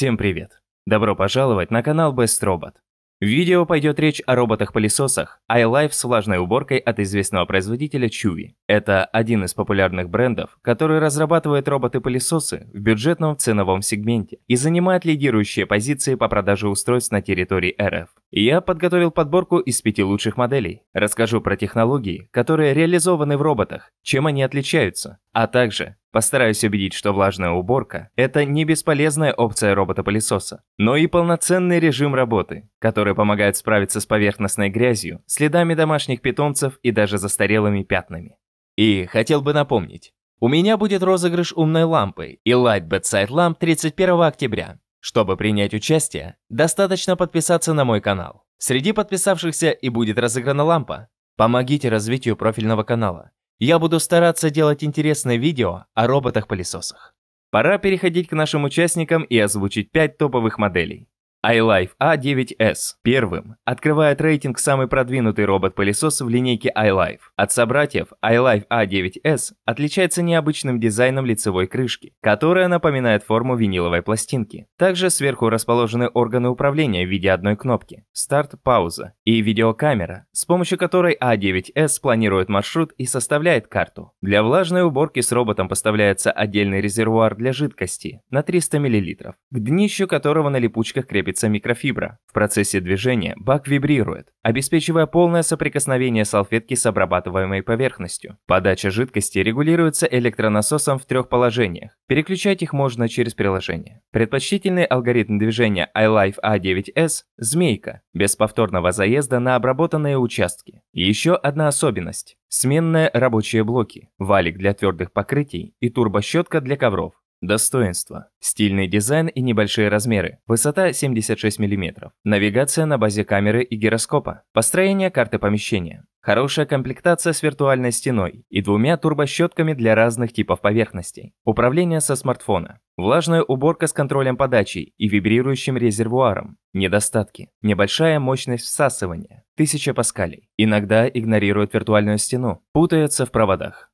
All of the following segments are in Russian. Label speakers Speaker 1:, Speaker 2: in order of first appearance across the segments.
Speaker 1: Всем привет! Добро пожаловать на канал Best Robot. В видео пойдет речь о роботах-пылесосах iLife с влажной уборкой от известного производителя Chewy. Это один из популярных брендов, который разрабатывает роботы-пылесосы в бюджетном ценовом сегменте и занимает лидирующие позиции по продаже устройств на территории РФ. Я подготовил подборку из пяти лучших моделей. Расскажу про технологии, которые реализованы в роботах, чем они отличаются, а также постараюсь убедить, что влажная уборка – это не бесполезная опция робота-пылесоса, но и полноценный режим работы, который помогает справиться с поверхностной грязью, следами домашних питомцев и даже застарелыми пятнами. И хотел бы напомнить, у меня будет розыгрыш умной лампы и Light Bedside Lamp 31 октября. Чтобы принять участие, достаточно подписаться на мой канал. Среди подписавшихся и будет разыграна лампа. Помогите развитию профильного канала я буду стараться делать интересное видео о роботах-пылесосах. Пора переходить к нашим участникам и озвучить 5 топовых моделей iLife A9S первым открывает рейтинг самый продвинутый робот-пылесос в линейке iLife. От собратьев iLife A9S отличается необычным дизайном лицевой крышки, которая напоминает форму виниловой пластинки. Также сверху расположены органы управления в виде одной кнопки – старт-пауза и видеокамера, с помощью которой A9S а планирует маршрут и составляет карту. Для влажной уборки с роботом поставляется отдельный резервуар для жидкости на 300 мл, к днищу которого на липучках крепится двигается микрофибра. В процессе движения бак вибрирует, обеспечивая полное соприкосновение салфетки с обрабатываемой поверхностью. Подача жидкости регулируется электронасосом в трех положениях. Переключать их можно через приложение. Предпочтительный алгоритм движения iLife A9S – змейка, без повторного заезда на обработанные участки. Еще одна особенность – сменные рабочие блоки, валик для твердых покрытий и турбощетка для ковров. Достоинства. Стильный дизайн и небольшие размеры. Высота 76 мм. Навигация на базе камеры и гироскопа. Построение карты помещения. Хорошая комплектация с виртуальной стеной и двумя турбощетками для разных типов поверхностей. Управление со смартфона. Влажная уборка с контролем подачи и вибрирующим резервуаром. Недостатки. Небольшая мощность всасывания. 1000 паскалей. Иногда игнорирует виртуальную стену. Путается в проводах.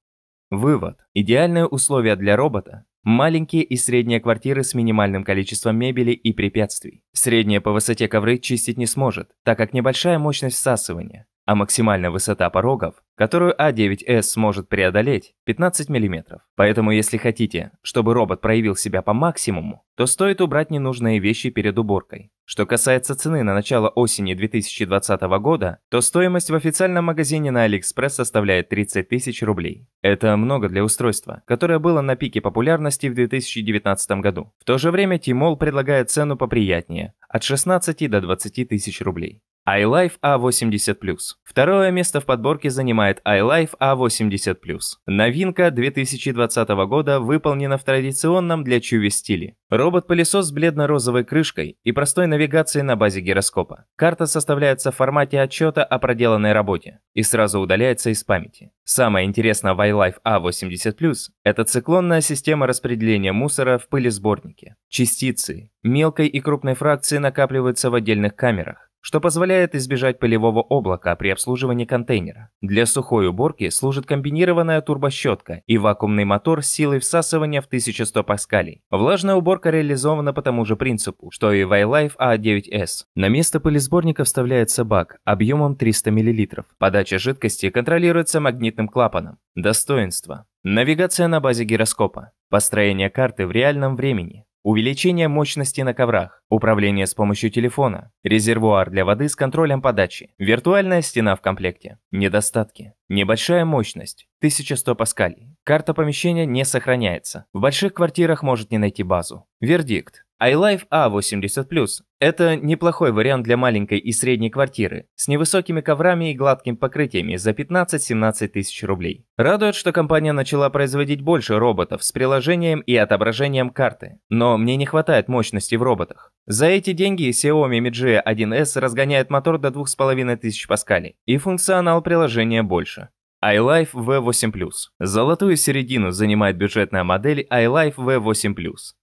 Speaker 1: Вывод. Идеальные условия для робота Маленькие и средние квартиры с минимальным количеством мебели и препятствий. Средняя по высоте ковры чистить не сможет, так как небольшая мощность всасывания а максимальная высота порогов, которую а 9 s сможет преодолеть, 15 мм. Поэтому если хотите, чтобы робот проявил себя по максимуму, то стоит убрать ненужные вещи перед уборкой. Что касается цены на начало осени 2020 года, то стоимость в официальном магазине на Алиэкспресс составляет 30 тысяч рублей. Это много для устройства, которое было на пике популярности в 2019 году. В то же время Тимол предлагает цену поприятнее – от 16 до 20 тысяч рублей iLife A80+. Второе место в подборке занимает iLife A80+. Новинка 2020 года выполнена в традиционном для Чуви стиле. Робот-пылесос с бледно-розовой крышкой и простой навигацией на базе гироскопа. Карта составляется в формате отчета о проделанной работе и сразу удаляется из памяти. Самое интересное в iLife A80+, это циклонная система распределения мусора в пылесборнике. Частицы мелкой и крупной фракции накапливаются в отдельных камерах что позволяет избежать пылевого облака при обслуживании контейнера. Для сухой уборки служит комбинированная турбощетка и вакуумный мотор с силой всасывания в 1100 паскалей. Влажная уборка реализована по тому же принципу, что и а Вайлайф A9S. На место пылесборника вставляется бак объемом 300 мл. Подача жидкости контролируется магнитным клапаном. Достоинство. Навигация на базе гироскопа. Построение карты в реальном времени увеличение мощности на коврах, управление с помощью телефона, резервуар для воды с контролем подачи, виртуальная стена в комплекте. Недостатки. Небольшая мощность, 1100 паскалей. Карта помещения не сохраняется. В больших квартирах может не найти базу. Вердикт iLife A80+, это неплохой вариант для маленькой и средней квартиры, с невысокими коврами и гладким покрытиями за 15-17 тысяч рублей. Радует, что компания начала производить больше роботов с приложением и отображением карты, но мне не хватает мощности в роботах. За эти деньги Xiaomi Mi G1S разгоняет мотор до 2500 паскалей, и функционал приложения больше iLife V8+. Золотую середину занимает бюджетная модель iLife V8+.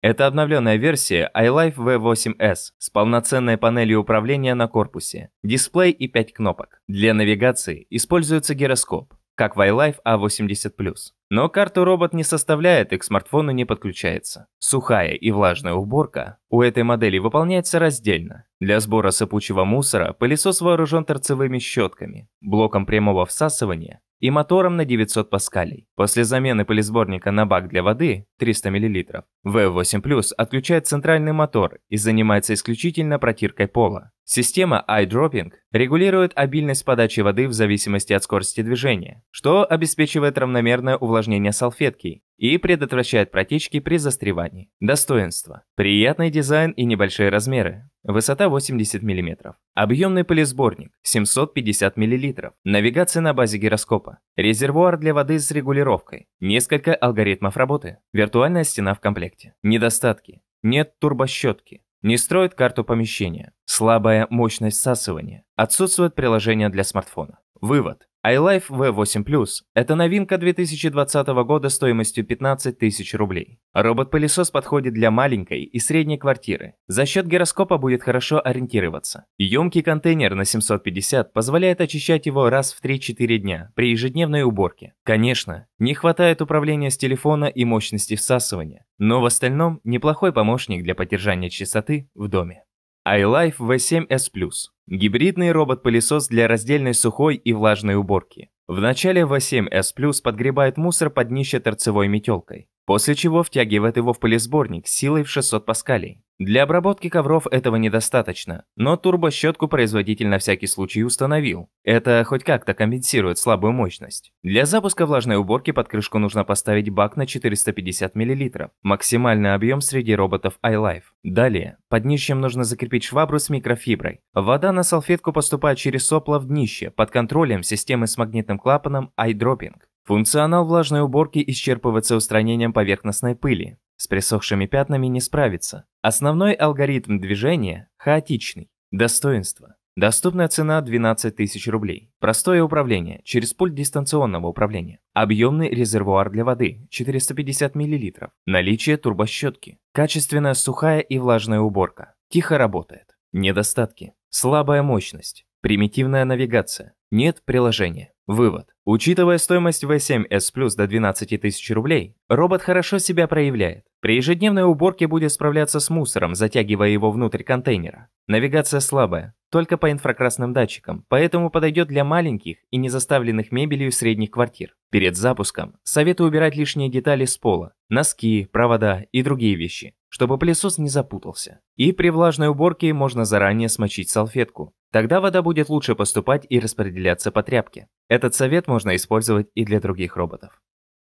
Speaker 1: Это обновленная версия iLife V8S с полноценной панелью управления на корпусе, дисплей и 5 кнопок. Для навигации используется гироскоп, как в iLife A80+. А Но карту робот не составляет и к смартфону не подключается. Сухая и влажная уборка у этой модели выполняется раздельно. Для сбора сыпучего мусора пылесос вооружен торцевыми щетками, блоком прямого всасывания и мотором на 900 паскалей. После замены пылесборника на бак для воды 300 мл, V8 Plus отключает центральный мотор и занимается исключительно протиркой пола. Система iDropping регулирует обильность подачи воды в зависимости от скорости движения, что обеспечивает равномерное увлажнение салфетки и предотвращает протечки при застревании. Достоинства. Приятный дизайн и небольшие размеры. Высота 80 мм. Объемный пылесборник 750 мл. Навигация на базе гироскопа. Резервуар для воды с регулировкой. Несколько алгоритмов работы. Виртуальная стена в комплекте. Недостатки. Нет турбощетки. Не строит карту помещения. Слабая мощность всасывания. Отсутствует приложение для смартфона. Вывод iLife V8 Plus – это новинка 2020 года стоимостью 15 тысяч рублей. Робот-пылесос подходит для маленькой и средней квартиры. За счет гироскопа будет хорошо ориентироваться. Емкий контейнер на 750 позволяет очищать его раз в 3-4 дня при ежедневной уборке. Конечно, не хватает управления с телефона и мощности всасывания, но в остальном неплохой помощник для поддержания чистоты в доме iLife V7S+, Plus гибридный робот-пылесос для раздельной сухой и влажной уборки. В начале V7S+, Plus подгребает мусор под днище торцевой метелкой. После чего втягивает его в пылесборник силой в 600 паскалей. Для обработки ковров этого недостаточно, но турбощетку производитель на всякий случай установил. Это хоть как-то компенсирует слабую мощность. Для запуска влажной уборки под крышку нужно поставить бак на 450 мл. Максимальный объем среди роботов iLife. Далее, под днищем нужно закрепить швабру с микрофиброй. Вода на салфетку поступает через сопла в днище под контролем системы с магнитным клапаном iDropping. Функционал влажной уборки исчерпывается устранением поверхностной пыли. С присохшими пятнами не справится. Основной алгоритм движения – хаотичный. Достоинство. Доступная цена 12 тысяч рублей. Простое управление через пульт дистанционного управления. Объемный резервуар для воды 450 мл. Наличие турбощетки. Качественная сухая и влажная уборка. Тихо работает. Недостатки. Слабая мощность. Примитивная навигация. Нет приложения. Вывод. Учитывая стоимость V7S Plus до 12 тысяч рублей, робот хорошо себя проявляет. При ежедневной уборке будет справляться с мусором, затягивая его внутрь контейнера. Навигация слабая, только по инфракрасным датчикам, поэтому подойдет для маленьких и не заставленных мебелью средних квартир. Перед запуском советую убирать лишние детали с пола, носки, провода и другие вещи, чтобы пылесос не запутался. И при влажной уборке можно заранее смочить салфетку. Тогда вода будет лучше поступать и распределяться по тряпке. Этот совет можно использовать и для других роботов.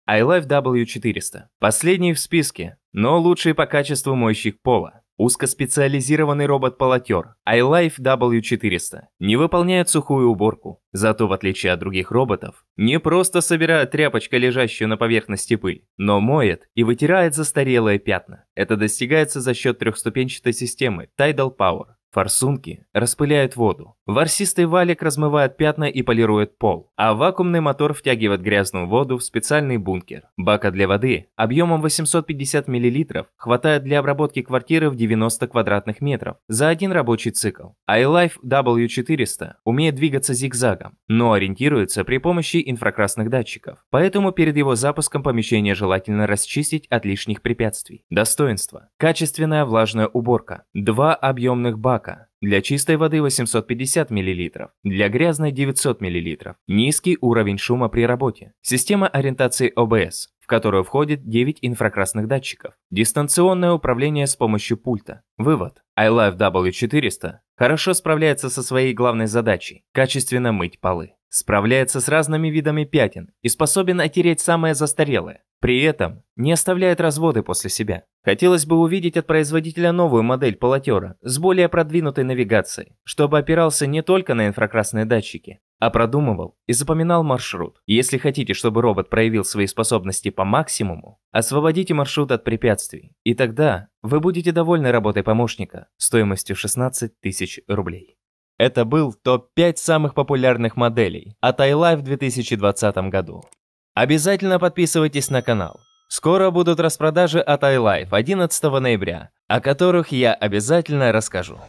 Speaker 1: iLife W400. Последний в списке, но лучший по качеству моющих пола. Узкоспециализированный робот-полотер iLife W400 не выполняет сухую уборку, зато в отличие от других роботов, не просто собирает тряпочкой лежащую на поверхности пыль, но моет и вытирает застарелые пятна. Это достигается за счет трехступенчатой системы Tidal Power. Форсунки распыляют воду. Ворсистый валик размывает пятна и полирует пол, а вакуумный мотор втягивает грязную воду в специальный бункер. Бака для воды объемом 850 мл хватает для обработки квартиры в 90 квадратных метров за один рабочий цикл. iLife W400 умеет двигаться зигзагом, но ориентируется при помощи инфракрасных датчиков, поэтому перед его запуском помещение желательно расчистить от лишних препятствий. Достоинство. Качественная влажная уборка. Два объемных бака бака. Для чистой воды 850 мл, для грязной 900 мл. Низкий уровень шума при работе. Система ориентации ОБС, в которую входит 9 инфракрасных датчиков. Дистанционное управление с помощью пульта. Вывод. iLife W400 хорошо справляется со своей главной задачей – качественно мыть полы. Справляется с разными видами пятен и способен оттереть самое застарелое. При этом не оставляет разводы после себя. Хотелось бы увидеть от производителя новую модель полотера с более продвинутой навигацией, чтобы опирался не только на инфракрасные датчики, а продумывал и запоминал маршрут. Если хотите, чтобы робот проявил свои способности по максимуму, освободите маршрут от препятствий, и тогда вы будете довольны работой помощника стоимостью 16 тысяч рублей. Это был топ-5 самых популярных моделей от iLife в 2020 году. Обязательно подписывайтесь на канал. Скоро будут распродажи от iLife 11 ноября, о которых я обязательно расскажу.